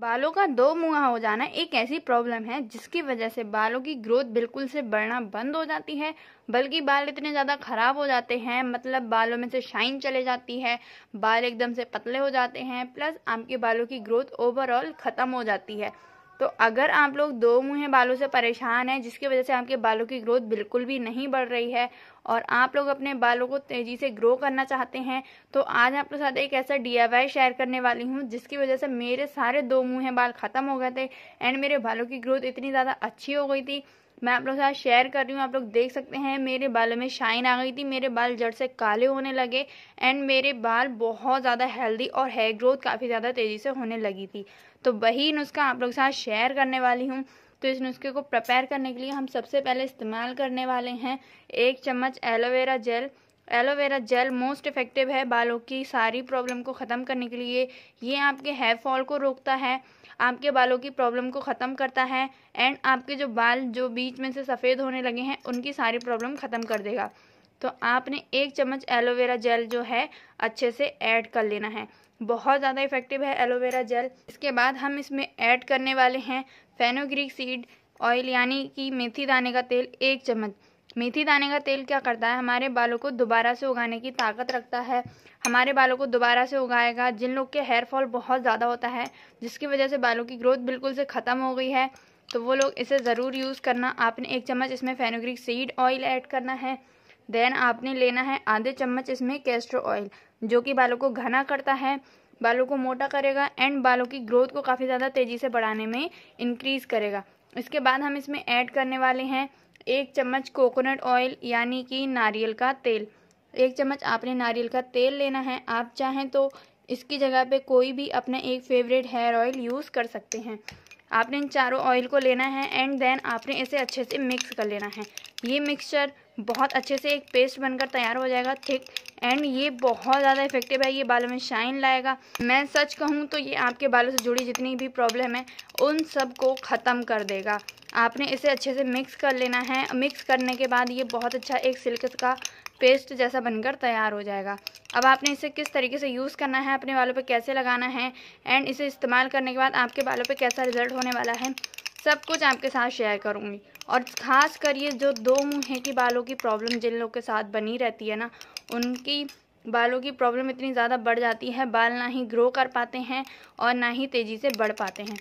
बालों का दो मुहा हो जाना एक ऐसी प्रॉब्लम है जिसकी वजह से बालों की ग्रोथ बिल्कुल से बढ़ना बंद हो जाती है बल्कि बाल इतने ज़्यादा ख़राब हो जाते हैं मतलब बालों में से शाइन चले जाती है बाल एकदम से पतले हो जाते हैं प्लस आपके बालों की ग्रोथ ओवरऑल ख़त्म हो जाती है तो अगर आप लोग दो मुँह बालों से परेशान हैं जिसकी वजह से आपके बालों की ग्रोथ बिल्कुल भी नहीं बढ़ रही है और आप लोग अपने बालों को तेज़ी से ग्रो करना चाहते हैं तो आज आप लोग साथ एक ऐसा डी शेयर करने वाली हूँ जिसकी वजह से मेरे सारे दो मुँह बाल ख़त्म हो गए थे एंड मेरे बालों की ग्रोथ इतनी ज़्यादा अच्छी हो गई थी मैं आप लोग के साथ शेयर कर रही हूँ आप लोग देख सकते हैं मेरे बालों में शाइन आ गई थी मेरे बाल जड़ से काले होने लगे एंड मेरे बाल बहुत ज़्यादा हेल्दी और हेयर ग्रोथ काफ़ी ज़्यादा तेज़ी से होने लगी थी तो वही नुस्खा आप लोग के साथ शेयर करने वाली हूँ तो इस नुस्खे को प्रपेयर करने के लिए हम सबसे पहले इस्तेमाल करने वाले हैं एक चम्मच aloe vera gel aloe vera gel most effective है बालों की सारी प्रॉब्लम को ख़त्म करने के लिए ये आपके हेयर फॉल को रोकता है आपके बालों की प्रॉब्लम को ख़त्म करता है एंड आपके जो बाल जो बीच में से सफ़ेद होने लगे हैं उनकी सारी प्रॉब्लम ख़त्म कर देगा तो आपने एक चम्मच एलोवेरा जेल जो है अच्छे से ऐड कर लेना है बहुत ज़्यादा इफ़ेक्टिव है एलोवेरा जेल इसके बाद हम इसमें ऐड करने वाले हैं फेनोग्रिक सीड ऑयल यानी कि मेथी दाने का तेल एक चम्मच मेथी दाने का तेल क्या करता है हमारे बालों को दोबारा से उगाने की ताकत रखता है हमारे बालों को दोबारा से उगाएगा जिन लोग के हेयर फॉल बहुत ज़्यादा होता है जिसकी वजह से बालों की ग्रोथ बिल्कुल से ख़त्म हो गई है तो वो लोग इसे ज़रूर यूज़ करना आपने एक चम्मच इसमें फेनोग्रिक सीड ऑयल ऐड करना है देन आपने लेना है आधे चम्मच इसमें कैस्ट्रो ऑयल जो कि बालों को घना करता है बालों को मोटा करेगा एंड बालों की ग्रोथ को काफ़ी ज़्यादा तेज़ी से बढ़ाने में इंक्रीज़ करेगा इसके बाद हम इसमें ऐड करने वाले हैं एक चम्मच कोकोनट ऑयल यानी कि नारियल का तेल एक चम्मच आपने नारियल का तेल लेना है आप चाहें तो इसकी जगह पे कोई भी अपना एक फेवरेट हेयर ऑयल यूज़ कर सकते हैं आपने इन चारों ऑयल को लेना है एंड देन आपने इसे अच्छे से मिक्स कर लेना है ये मिक्सचर बहुत अच्छे से एक पेस्ट बनकर तैयार हो जाएगा थिक एंड ये बहुत ज़्यादा इफेक्टिव है ये बालों में शाइन लाएगा मैं सच कहूँ तो ये आपके बालों से जुड़ी जितनी भी प्रॉब्लम है उन सब को ख़त्म कर देगा आपने इसे अच्छे से मिक्स कर लेना है मिक्स करने के बाद ये बहुत अच्छा एक सिल्क का पेस्ट जैसा बनकर तैयार हो जाएगा अब आपने इसे किस तरीके से यूज़ करना है अपने बालों पर कैसे लगाना है एंड इसे इस्तेमाल करने के बाद आपके बालों पर कैसा रिजल्ट होने वाला है सब कुछ आपके साथ शेयर करूँगी और ख़ास कर ये जो दो मुँह की बालों की प्रॉब्लम जिन लोग के साथ बनी रहती है ना उनकी बालों की प्रॉब्लम इतनी ज़्यादा बढ़ जाती है बाल ना ही ग्रो कर पाते हैं और ना ही तेज़ी से बढ़ पाते हैं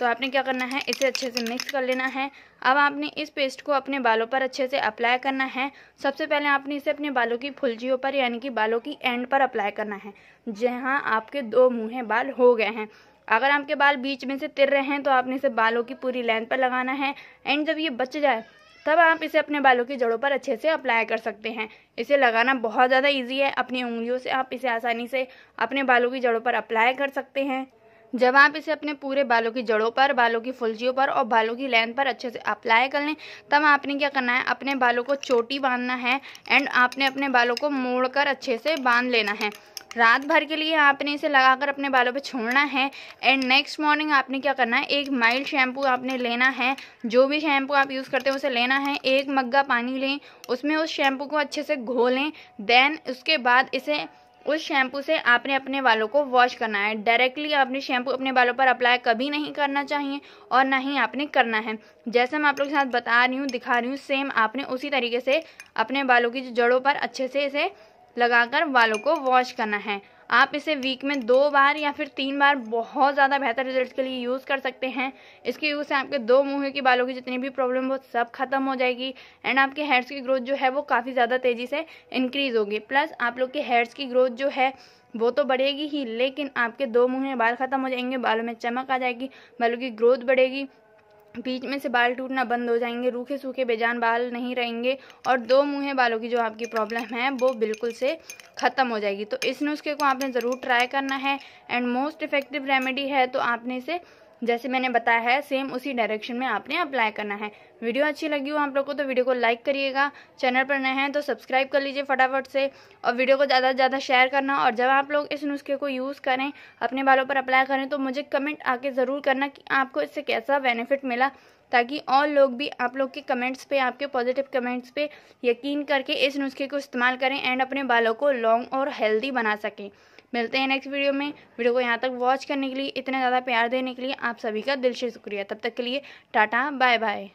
तो आपने क्या करना है इसे अच्छे से मिक्स कर लेना है अब आपने इस पेस्ट को अपने बालों पर अच्छे से अप्लाई करना है सबसे पहले आपने इसे अपने बालों की फुलझियों पर यानी कि बालों की एंड पर अप्लाई करना है जहाँ आपके दो मुँहे बाल हो गए हैं अगर आपके बाल बीच में से तिर रहे हैं तो आपने इसे बालों की पूरी लेंथ पर लगाना है एंड जब ये बच जाए तब आप इसे अपने बालों की जड़ों पर अच्छे से अप्लाई कर सकते हैं इसे लगाना बहुत ज़्यादा इजी है अपनी उंगलियों से आप इसे आसानी से अपने बालों की जड़ों पर अप्लाई कर सकते हैं जब आप इसे अपने पूरे बालों की जड़ों पर बालों की फुलझियों पर और बालों की लेंथ पर अच्छे से अप्लाई कर लें तब आपने क्या करना है अपने बालों को चोटी बांधना है एंड आपने अपने बालों को मोड़कर अच्छे से बांध लेना है रात भर के लिए आपने इसे लगाकर अपने बालों पर छोड़ना है एंड नेक्स्ट मॉर्निंग आपने क्या करना है एक माइल्ड शैम्पू आपने लेना है जो भी शैम्पू आप यूज़ करते हैं उसे लेना है एक मग्गा पानी लें उसमें उस शैम्पू को अच्छे से घोलें देन उसके बाद इसे उस शैम्पू से आपने अपने बालों को वॉश करना है डायरेक्टली आपने शैम्पू अपने बालों पर अप्लाई कभी नहीं करना चाहिए और ना ही आपने करना है जैसे मैं आप लोग के साथ बता रही हूँ दिखा रही हूँ सेम आपने उसी तरीके से अपने बालों की जड़ों पर अच्छे से इसे लगाकर बालों को वॉश करना है आप इसे वीक में दो बार या फिर तीन बार बहुत ज़्यादा बेहतर रिजल्ट के लिए यूज़ कर सकते हैं इसके यूज़ से आपके दो मुँह की बालों की जितनी भी प्रॉब्लम वो सब खत्म हो जाएगी एंड आपके हेयर्स की ग्रोथ जो है वो काफ़ी ज़्यादा तेज़ी से इंक्रीज़ होगी प्लस आप लोग के हेयर्स की ग्रोथ जो है वो तो बढ़ेगी ही लेकिन आपके दो मुँह बाल ख़त्म हो जाएंगे बालों में चमक आ जाएगी बालों की ग्रोथ बढ़ेगी बीच में से बाल टूटना बंद हो जाएंगे रूखे सूखे बेजान बाल नहीं रहेंगे और दो मुँहे बालों की जो आपकी प्रॉब्लम है वो बिल्कुल से ख़त्म हो जाएगी तो इस नुस्खे को आपने ज़रूर ट्राई करना है एंड मोस्ट इफ़ेक्टिव रेमेडी है तो आपने इसे जैसे मैंने बताया है सेम उसी डायरेक्शन में आपने अप्लाई करना है वीडियो अच्छी लगी हो आप लोग को तो वीडियो को लाइक करिएगा चैनल पर नए हैं तो सब्सक्राइब कर लीजिए फटाफट से और वीडियो को ज़्यादा से ज़्यादा शेयर करना और जब आप लोग इस नुस्खे को यूज़ करें अपने बालों पर अप्लाई करें तो मुझे कमेंट आके ज़रूर करना कि आपको इससे कैसा बेनिफिट मिला ताकि और लोग भी आप लोग के कमेंट्स पे आपके पॉजिटिव कमेंट्स पे यकीन करके इस नुस्खे को इस्तेमाल करें एंड अपने बालों को लॉन्ग और हेल्दी बना सकें मिलते हैं नेक्स्ट वीडियो में वीडियो को यहाँ तक वॉच करने के लिए इतना ज़्यादा प्यार देने के लिए आप सभी का दिल से शुक्रिया तब तक के लिए टाटा बाय बाय